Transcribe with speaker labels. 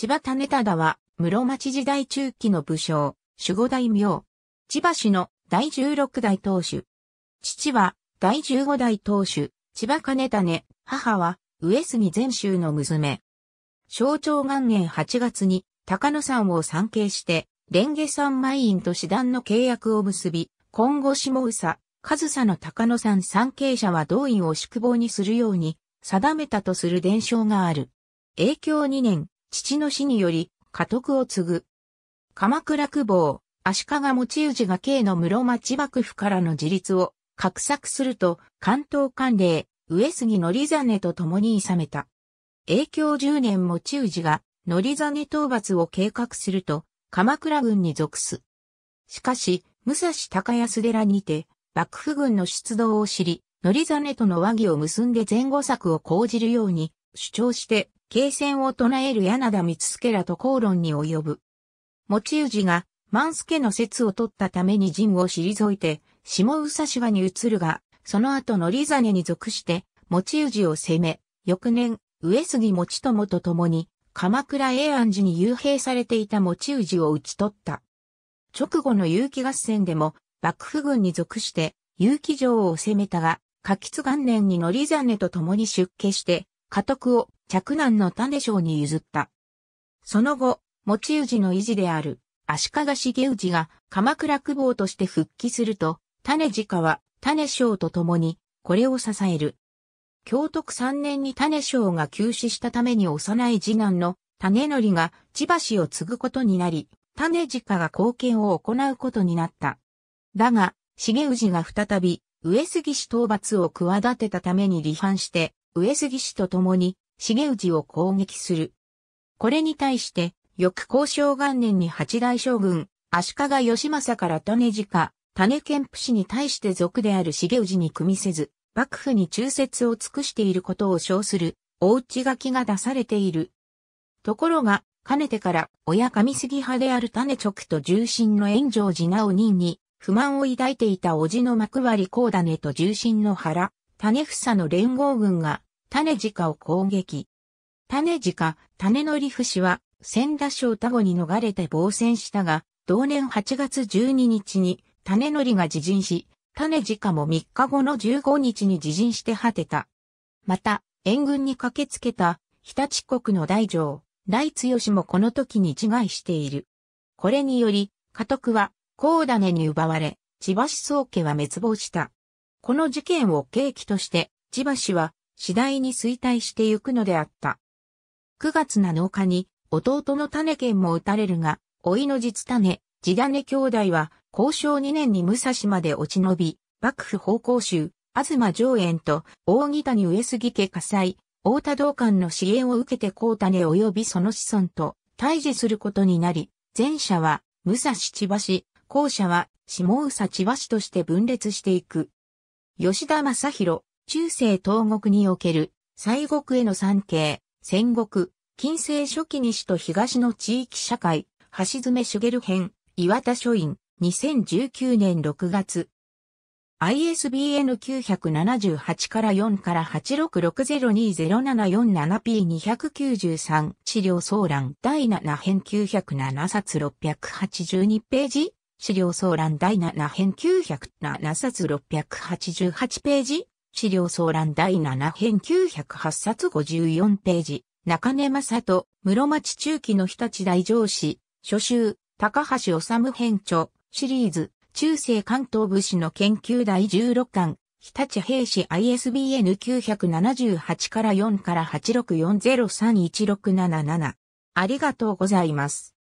Speaker 1: 千葉種忠は、室町時代中期の武将、守護大名。千葉市の第十六代当主。父は、第十五代当主、千葉金種、母は、上杉禅宗の娘。象徴元年8月に、高野山を参詣して、蓮華山参院と師団の契約を結び、今後下宇佐、上佐の高野山参詣者は動員を宿坊にするように、定めたとする伝承がある。影響2年、父の死により、家督を継ぐ。鎌倉久保、足利持氏が慶の室町幕府からの自立を、画策すると、関東官令、上杉則真と共に治めた。永響十年持氏が、則真討伐を計画すると、鎌倉軍に属す。しかし、武蔵高安寺にて、幕府軍の出動を知り、則真との和議を結んで前後策を講じるように主張して継戦を唱える柳田光助らと口論に及ぶ。持氏が万助の説を取ったために陣を退いて、下宇佐島に移るが、その後の利真に属して、持氏を攻め、翌年、上杉持友と共に、鎌倉永安寺に幽閉されていた持氏を討ち取った。直後の結城合戦でも、幕府軍に属して、結城城を攻めたが、柿津元年に則ねと共に出家して、家督を嫡男の種将に譲った。その後、持ち氏の維持である足利重氏が鎌倉久保として復帰すると、種氏家は種将と共にこれを支える。京徳3年に種将が休止したために幼い次男の種則が千葉氏を継ぐことになり、種氏家が貢献を行うことになった。だが、重氏が再び上杉氏討伐を企てたために離反して、上杉氏と共に重氏を攻撃する。これに対して、翌交渉元年に八大将軍、足利義政から種か、種剣府氏に対して族である重氏に組みせず、幕府に忠説を尽くしていることを称する、大内書きが出されている。ところが、かねてから親上杉派である種直と重臣の炎上寺直人に不満を抱いていた叔父の幕割高種と重臣の原種房の連合軍が、種鹿を攻撃。種鹿、種の利伏は、千田省田後に逃れて防戦したが、同年8月12日に、種のりが自陣し、種鹿も3日後の15日に自陣して果てた。また、援軍に駆けつけた、日立国の大城、大剛もこの時に自害している。これにより、家督は、高種に奪われ、千葉市宗家は滅亡した。この事件を契機として、千葉氏は次第に衰退してゆくのであった。9月7日に弟の種剣も撃たれるが、いの実種、地種兄弟は交渉2年に武蔵まで落ち延び、幕府奉公衆、東上園と大木谷上杉家火災、大田道館の支援を受けて高種及びその子孫と対峙することになり、前者は武蔵千葉市、後者は下宇佐千葉市として分裂していく。吉田正宏、中世東国における、西国への参詣、戦国、近世初期西と東の地域社会、橋爪茂編、岩田書院、2019年6月。ISBN 978から4から8 6 6 0 2 0 7 4 7 p 2 9 3資料総覧第7編907冊682ページ資料総覧第7編907冊688ページ。資料総覧第7編908冊54ページ。中根正人、室町中期の日立大上司、初集、高橋治編著、シリーズ、中世関東武士の研究第16巻、日立兵士 ISBN 978から4から864031677。ありがとうございます。